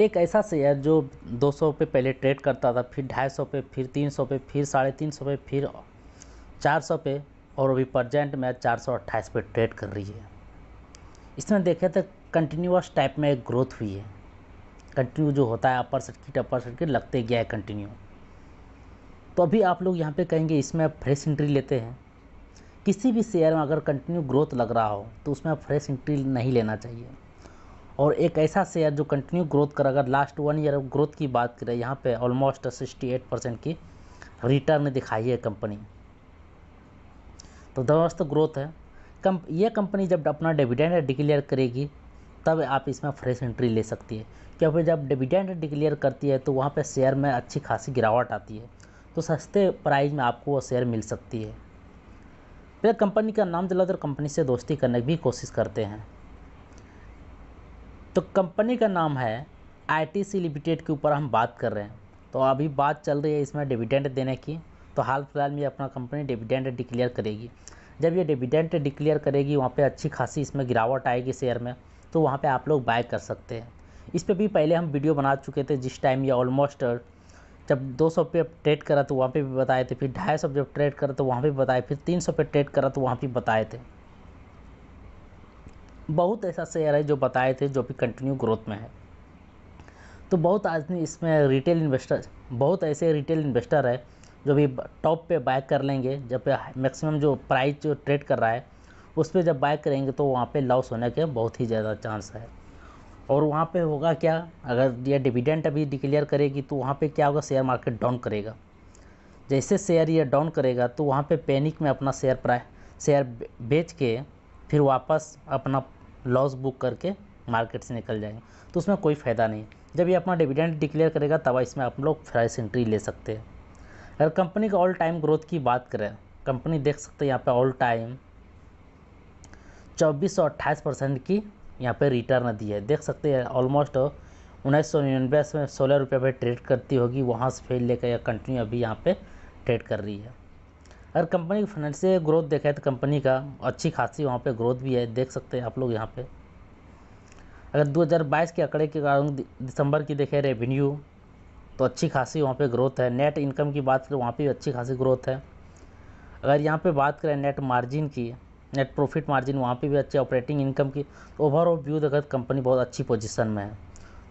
एक ऐसा शेयर जो दो सौ पे पहले ट्रेड करता था फिर ढाई सौ पे फिर तीन सौ पे फिर साढ़े तीन सौ पे फिर चार सौ पे और अभी प्रजेंट में चार सौ अट्ठाईस पे ट्रेड कर रही है इसमें देखें तो कंटिन्यूस टाइप में एक ग्रोथ हुई है कंटिन्यू जो होता है अपर सर्किट अपर सर्किट लगते गया है कंटिन्यू तो अभी आप लोग यहाँ पे कहेंगे इसमें फ्रेश एंट्री लेते हैं किसी भी शेयर में अगर कंटिन्यू ग्रोथ लग रहा हो तो उसमें फ्रेश एंट्री नहीं लेना चाहिए और एक ऐसा शेयर जो कंटिन्यू ग्रोथ कर अगर लास्ट वन ईयर ग्रोथ की बात करें यहाँ पे ऑलमोस्ट सिक्सटी एट परसेंट की रिटर्न दिखाई है कंपनी तो दोस्त ग्रोथ है कम ये कंपनी जब अपना डिविडेंड डिक्लेयर करेगी तब आप इसमें फ्रेश एंट्री ले सकती है क्योंकि जब डिविडेंड डिक्लेयर करती है तो वहाँ पर शेयर में अच्छी खासी गिरावट आती है तो सस्ते प्राइस में आपको वो शेयर मिल सकती है फिर तो कंपनी का नाम दिलाते कंपनी से दोस्ती करने की भी कोशिश करते हैं तो कंपनी का नाम है आईटीसी लिमिटेड के ऊपर हम बात कर रहे हैं तो अभी बात चल रही है इसमें डिविडेंड देने की तो हाल फिलहाल में अपना कंपनी डिविडेंड डिक्लेयर करेगी जब ये डिविडेंट डिक्लेयर करेगी वहाँ पे अच्छी खासी इसमें गिरावट आएगी शेयर में तो वहाँ पे आप लोग बाय कर सकते हैं इस पर भी पहले हम वीडियो बना चुके थे जिस टाइम ये ऑलमोस्ट जब 200 पे ट्रेड करा तो वहाँ पे भी बताए थे फिर ढाई सौ जब ट्रेड करा तो वहाँ पे बताए फिर 300 पे ट्रेड करा तो वहाँ पर बताए थे बहुत ऐसा शेयर है जो बताए थे जो भी कंटिन्यू ग्रोथ में है तो बहुत आदमी इसमें रिटेल इन्वेस्टर बहुत ऐसे रिटेल इन्वेस्टर है जो भी टॉप पे बाय कर लेंगे जब मैक्सिमम जो प्राइस जो ट्रेड कर रहा है उस पर जब बाय करेंगे तो वहाँ पे लॉस होने के बहुत ही ज़्यादा चांस है और वहाँ पे होगा क्या अगर ये डिविडेंट अभी डिक्लेयर करेगी तो वहाँ पे क्या होगा शेयर मार्केट डाउन करेगा जैसे शेयर ये डाउन करेगा तो वहाँ पे पैनिक में अपना शेयर प्राइस शेयर बेच के फिर वापस अपना लॉस बुक करके मार्केट से निकल जाएंगे तो उसमें कोई फ़ायदा नहीं जब ये अपना डिविडेंड डिक्लेयर करेगा तब इसमें आप लोग प्राइस एंट्री ले सकते हैं अगर कंपनी का ऑल टाइम ग्रोथ की बात करें कंपनी देख सकते हैं यहाँ पे ऑल टाइम चौबीस सौ अट्ठाईस परसेंट की यहाँ पे रिटर्न दी है देख सकते हैं ऑलमोस्ट उन्नीस सौ निन्यानवे में सोलह रुपये पर ट्रेड करती होगी वहाँ से फेल लेकर यह कंटिन्यू अभी यहाँ पे ट्रेड कर रही है अगर कंपनी की फाइनेंशियल ग्रोथ देखा है तो कंपनी का अच्छी खासी वहाँ पे ग्रोथ भी है देख सकते हैं आप लोग यहाँ पे अगर 2022 के आंकड़े के कारण दिसंबर की देखें रेवेन्यू तो अच्छी खासी वहाँ पे ग्रोथ है नेट इनकम की बात करें वहाँ पे अच्छी खासी ग्रोथ है अगर यहाँ पे बात करें नेट मार्जिन की नेट प्रॉफिट मार्जिन वहाँ पर भी अच्छी ऑपरेटिंग इनकम की ओवरऑल व्यू तो कंपनी तो बहुत अच्छी पोजिशन में है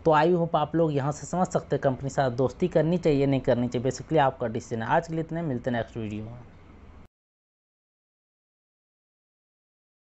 तो आई होप आप लोग यहाँ से समझ सकते हैं कंपनी साथ दोस्ती करनी चाहिए नहीं करनी चाहिए बेसिकली आपका डिसीजन है आज के लिए इतने मिलते हैं नेक्स्ट वीडियो में